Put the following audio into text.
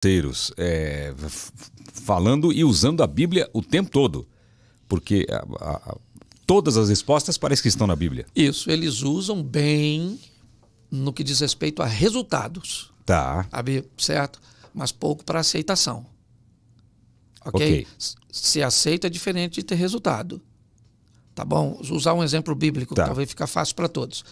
parceiros, é, falando e usando a Bíblia o tempo todo, porque a, a, todas as respostas parece que estão na Bíblia. Isso, eles usam bem no que diz respeito a resultados. Tá. certo? Mas pouco para aceitação. Okay? ok? Se aceita é diferente de ter resultado. Tá bom? Usar um exemplo bíblico, tá. talvez fica fácil para todos.